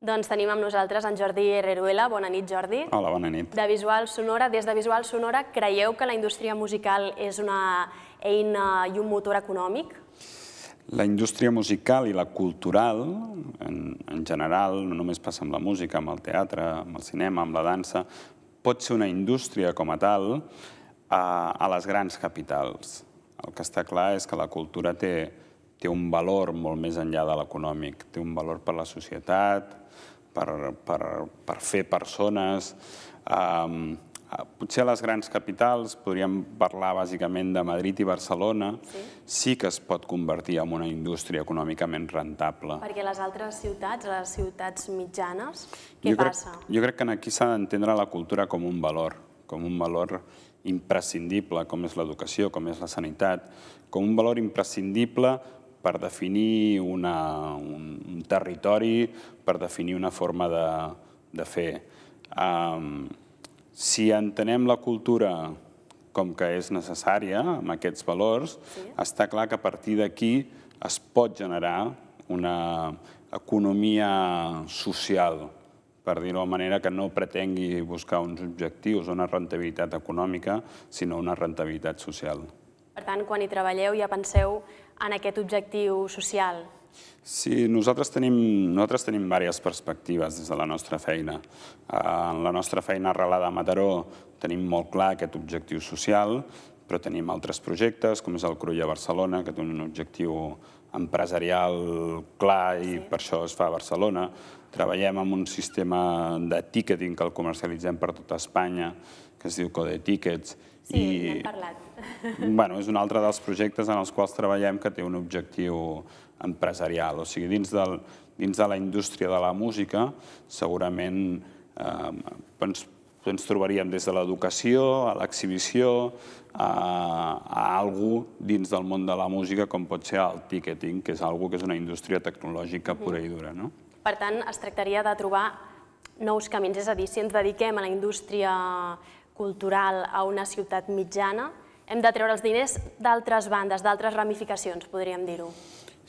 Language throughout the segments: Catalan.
Doncs tenim amb nosaltres en Jordi Herreruela. Bona nit, Jordi. Hola, bona nit. De Visual Sonora, des de Visual Sonora, creieu que la indústria musical és una eina i un motor econòmic? La indústria musical i la cultural, en, en general, no només passa amb la música, amb el teatre, amb el cinema, amb la dansa, pot ser una indústria com a tal, a, a les grans capitals. El que està clar és que la cultura té, té un valor molt més enllà de l'econòmic, té un valor per la societat, per, per, per fer persones. Um, potser a les grans capitals, podríem parlar bàsicament de Madrid i Barcelona, sí. sí que es pot convertir en una indústria econòmicament rentable. Perquè les altres ciutats, les ciutats mitjanes, què jo passa? Crec, jo crec que aquí s'ha d'entendre la cultura com un valor, com un valor imprescindible com és l'educació, com és la sanitat, com un valor imprescindible per definir una, un, territori, per definir una forma de, de fer. Um, si entenem la cultura com que és necessària, amb aquests valors, sí. està clar que a partir d'aquí es pot generar una economia social, per dir-ho de manera que no pretengui buscar uns objectius o una rentabilitat econòmica, sinó una rentabilitat social. Per tant, quan hi treballeu ja penseu en aquest objectiu social, Sí, nosaltres tenim, nosaltres tenim diverses perspectives des de la nostra feina. En la nostra feina arrelada a Mataró tenim molt clar aquest objectiu social, però tenim altres projectes, com és el Crull a Barcelona, que té un objectiu empresarial clar i per això es fa a Barcelona. Treballem amb un sistema de ticketing que el comercialitzem per tota Espanya, que es diu Code Tickets. Sí, n'hem parlat. Bueno, és un altre dels projectes en els quals treballem que té un objectiu empresarial. O sigui, dins, del, dins de la indústria de la música, segurament eh, doncs, doncs ens trobaríem des de l'educació, a l'exhibició, a, a algú dins del món de la música com pot ser el ticketing, que és algo que és una indústria tecnològica pura i dura. No? Per tant, es tractaria de trobar nous camins, és a dir, si ens dediquem a la indústria cultural a una ciutat mitjana, hem de treure els diners d'altres bandes, d'altres ramificacions, podríem dir-ho.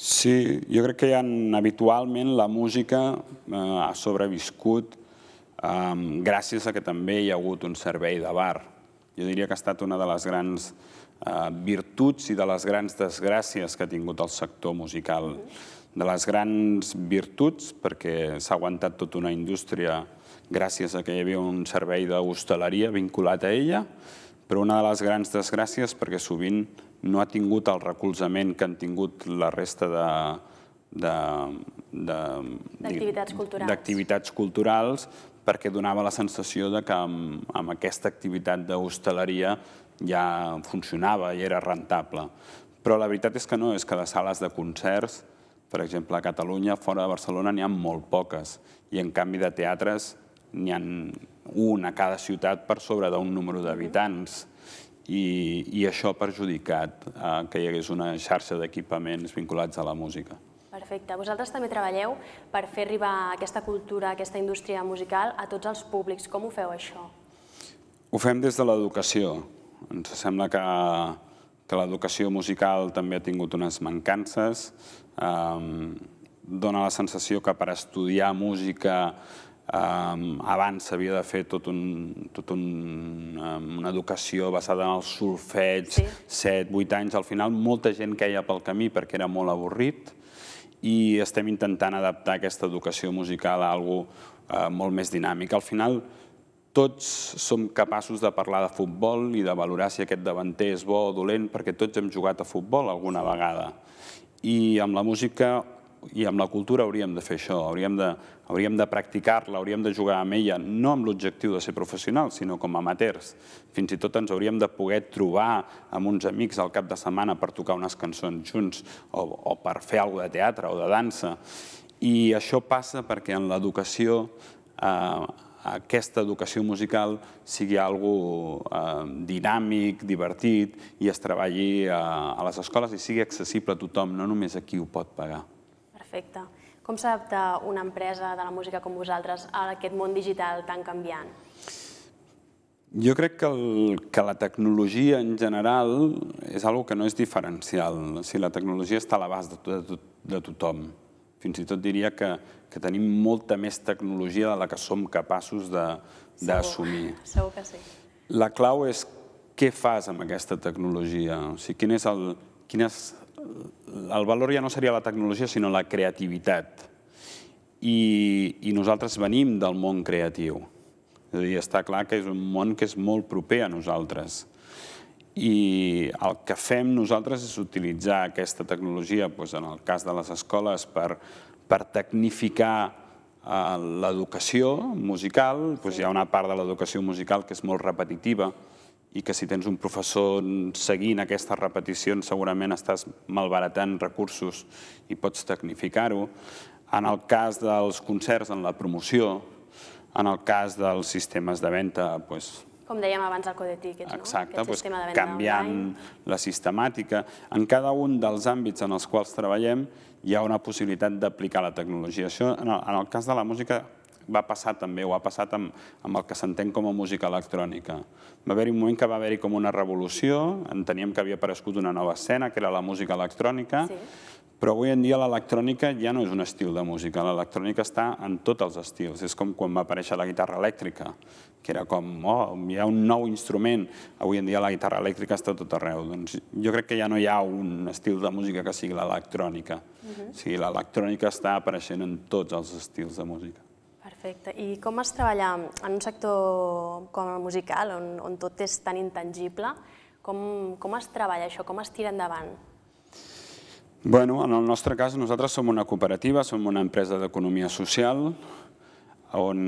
Sí, jo crec que hi ha, habitualment la música eh, ha sobreviscut gràcies a que també hi ha hagut un servei de bar. Jo diria que ha estat una de les grans eh, virtuts i de les grans desgràcies que ha tingut el sector musical. De les grans virtuts, perquè s'ha aguantat tota una indústria gràcies a que hi havia un servei d'hostaleria vinculat a ella, però una de les grans desgràcies perquè sovint no ha tingut el recolzament que han tingut la resta de, d'activitats culturals perquè donava la sensació de que amb, amb aquesta activitat d'hostaleria ja funcionava i era rentable. Però la veritat és que no, és que de sales de concerts, per exemple, a Catalunya, fora de Barcelona, n'hi ha molt poques, i en canvi de teatres n'hi ha un a cada ciutat per sobre d'un número d'habitants, i, i això ha perjudicat eh, que hi hagués una xarxa d'equipaments vinculats a la música. Perfecte. Vosaltres també treballeu per fer arribar aquesta cultura, aquesta indústria musical a tots els públics. Com ho feu, això? Ho fem des de l'educació. Ens sembla que, que l'educació musical també ha tingut unes mancances. Um, dona la sensació que per estudiar música Um, abans s'havia de fer tot, un, tot un, um, una educació basada en el solfeig, sí. 7, 8 anys. Al final molta gent queia pel camí perquè era molt avorrit i estem intentant adaptar aquesta educació musical a alguna cosa eh, molt més dinàmic. Al final, tots som capaços de parlar de futbol i de valorar si aquest davanter és bo o dolent, perquè tots hem jugat a futbol alguna vegada. I amb la música i amb la cultura hauríem de fer això, hauríem de, hauríem de practicar-la, hauríem de jugar amb ella, no amb l'objectiu de ser professionals, sinó com amateurs. Fins i tot ens hauríem de poder trobar amb uns amics al cap de setmana per tocar unes cançons junts o, per fer alguna de teatre o de dansa. I això passa perquè en l'educació eh, aquesta educació musical sigui algo eh, dinàmic, divertit i es treballi eh, a les escoles i sigui accessible a tothom, no només a qui ho pot pagar. Perfecte. Com s'adapta una empresa de la música com vosaltres a aquest món digital tan canviant? Jo crec que, el, que la tecnologia en general és una que no és diferencial. O sigui, la tecnologia està a l'abast de, de, de tothom. Fins i tot diria que, que tenim molta més tecnologia de la que som capaços d'assumir. Segur, segur que sí. La clau és què fas amb aquesta tecnologia, o sigui, quin és el, quin és el valor ja no seria la tecnologia, sinó la creativitat. I, i nosaltres venim del món creatiu. És a dir, està clar que és un món que és molt proper a nosaltres. I el que fem nosaltres és utilitzar aquesta tecnologia, doncs en el cas de les escoles, per, per tecnificar eh, l'educació musical. Doncs hi ha una part de l'educació musical que és molt repetitiva, i que si tens un professor seguint aquestes repeticions segurament estàs malbaratant recursos i pots tecnificar-ho. En el cas dels concerts, en la promoció, en el cas dels sistemes de venda, com dèiem abans el code tickets, de no? Exacte, doncs, canviant la sistemàtica. En cada un dels àmbits en els quals treballem hi ha una possibilitat d'aplicar la tecnologia. Això, en el, en el cas de la música, va passar també, o ha passat amb, amb el que s'entén com a música electrònica. Va haver-hi un moment que va haver-hi com una revolució, enteníem que havia aparegut una nova escena, que era la música electrònica, sí. però avui en dia l'electrònica ja no és un estil de música, l'electrònica està en tots els estils, és com quan va aparèixer la guitarra elèctrica, que era com, oh, hi ha un nou instrument, avui en dia la guitarra elèctrica està tot arreu. Doncs jo crec que ja no hi ha un estil de música que sigui l'electrònica. Uh mhm. -huh. O sigui, l'electrònica està apareixent en tots els estils de música. Perfecte. I com es treballa en un sector com el musical, on, on tot és tan intangible, com, com es treballa això, com es tira endavant? Bueno, en el nostre cas, nosaltres som una cooperativa, som una empresa d'economia social, on,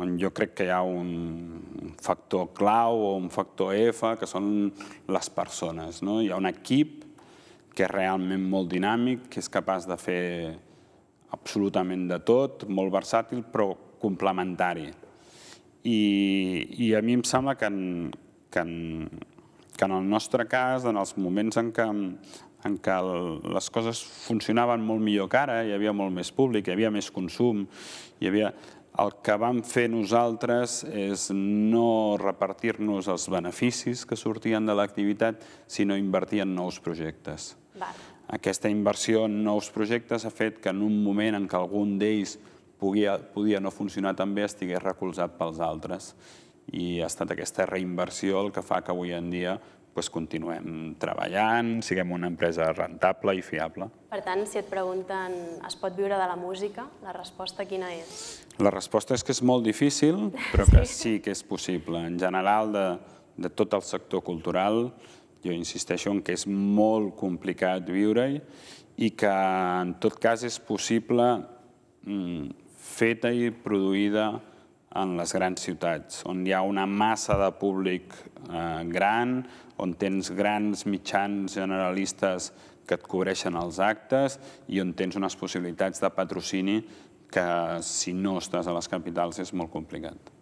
on jo crec que hi ha un factor clau o un factor F, que són les persones. No? Hi ha un equip que és realment molt dinàmic, que és capaç de fer absolutament de tot, molt versàtil, però complementari. I, i a mi em sembla que en, que, en, en el nostre cas, en els moments en què, en les coses funcionaven molt millor que ara, hi havia molt més públic, hi havia més consum, hi havia... El que vam fer nosaltres és no repartir-nos els beneficis que sortien de l'activitat, sinó invertir en nous projectes. Val. Aquesta inversió en nous projectes ha fet que en un moment en què algun d'ells podia, podia no funcionar tan bé estigués recolzat pels altres. I ha estat aquesta reinversió el que fa que avui en dia doncs, continuem treballant, siguem una empresa rentable i fiable. Per tant, si et pregunten es pot viure de la música, la resposta quina és? La resposta és que és molt difícil, però que sí, sí que és possible. En general, de, de tot el sector cultural, jo insisteixo en que és molt complicat viure-hi i que en tot cas és possible mm, feta i produïda en les grans ciutats, on hi ha una massa de públic eh, gran, on tens grans mitjans generalistes que et cobreixen els actes i on tens unes possibilitats de patrocini que si no estàs a les capitals és molt complicat.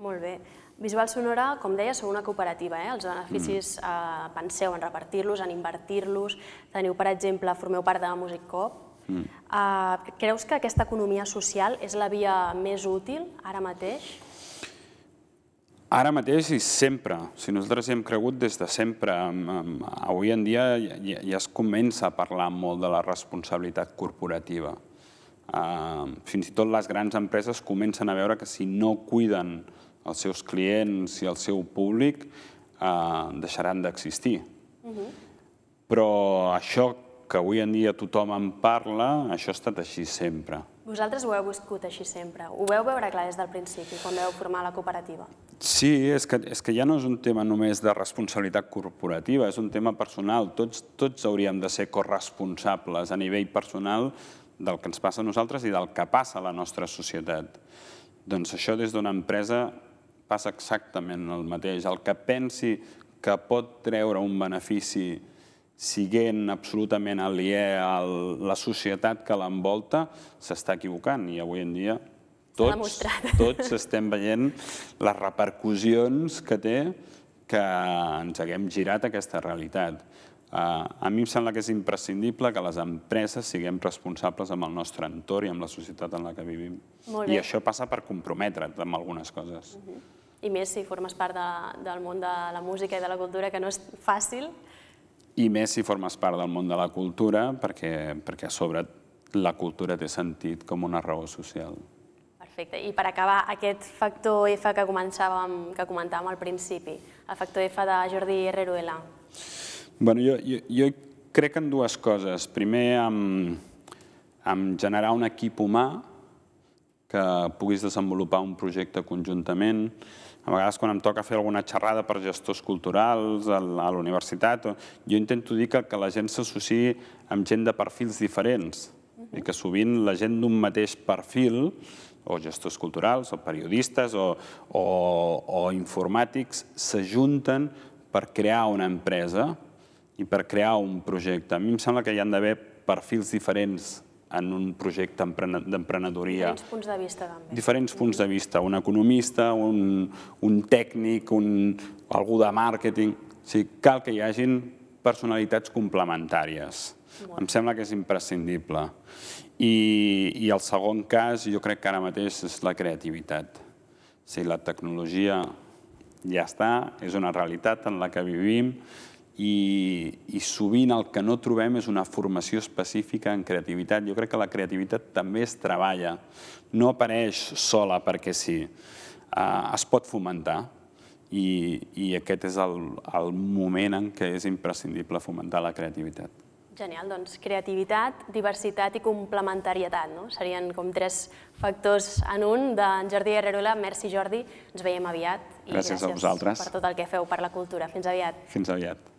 Molt bé. Visual Sonora, com deia, són una cooperativa. Eh? Els beneficis mm. eh, penseu en repartir-los, en invertir-los. Teniu, per exemple, formeu part de Music Cop. Mm. Eh, creus que aquesta economia social és la via més útil ara mateix? Ara mateix i sempre. Si nosaltres hi hem cregut des de sempre. Avui en dia ja, ja es comença a parlar molt de la responsabilitat corporativa. Eh, fins i tot les grans empreses comencen a veure que si no cuiden els seus clients i el seu públic eh, deixaran d'existir. Mhm. Però això que avui en dia tothom en parla, això ha estat així sempre. Vosaltres ho heu viscut així sempre. Ho veu veure clar des del principi, quan veu formar la cooperativa? Sí, és que, és que ja no és un tema només de responsabilitat corporativa, és un tema personal. Tots, tots hauríem de ser corresponsables a nivell personal del que ens passa a nosaltres i del que passa a la nostra societat. Doncs això des d'una empresa passa exactament el mateix. El que pensi que pot treure un benefici siguent absolutament aliè a la societat que l'envolta, s'està equivocant. I avui en dia tots, tots estem veient les repercussions que té que ens haguem girat aquesta realitat. Ah, a mi em sembla que és imprescindible que les empreses siguem responsables amb el nostre entorn i amb la societat en la que vivim. I això passa per comprometre't amb algunes coses. Mhm i més si formes part de, del món de la música i de la cultura, que no és fàcil. I més si formes part del món de la cultura, perquè, perquè a sobre la cultura té sentit com una raó social. Perfecte. I per acabar, aquest factor F que, començàvem, que comentàvem al principi, el factor F de Jordi Herreruela. Bueno, jo, jo, jo crec en dues coses. Primer, en, en generar un equip humà, que puguis desenvolupar un projecte conjuntament. A vegades quan em toca fer alguna xerrada per gestors culturals a la universitat, jo intento dir que, la gent s'associï amb gent de perfils diferents i que sovint la gent d'un mateix perfil o gestors culturals, o periodistes, o, o, o informàtics, s'ajunten per crear una empresa i per crear un projecte. A mi em sembla que hi han d'haver perfils diferents en un projecte d'emprenedoria. Diferents punts de vista, també. Diferents punts de vista. Un economista, un, un tècnic, un, algú de màrqueting... cal que hi hagin personalitats complementàries. Em sembla que és imprescindible. I, I el segon cas, jo crec que ara mateix, és la creativitat. la tecnologia ja està, és una realitat en la que vivim, i, i sovint el que no trobem és una formació específica en creativitat. Jo crec que la creativitat també es treballa, no apareix sola perquè sí, uh, es pot fomentar i, i aquest és el, el moment en què és imprescindible fomentar la creativitat. Genial, doncs creativitat, diversitat i complementarietat, no? Serien com tres factors en un d'en Jordi Herrerola. Merci, Jordi. Ens veiem aviat. I gràcies, gràcies a vosaltres. per tot el que feu per la cultura. Fins aviat. Fins aviat.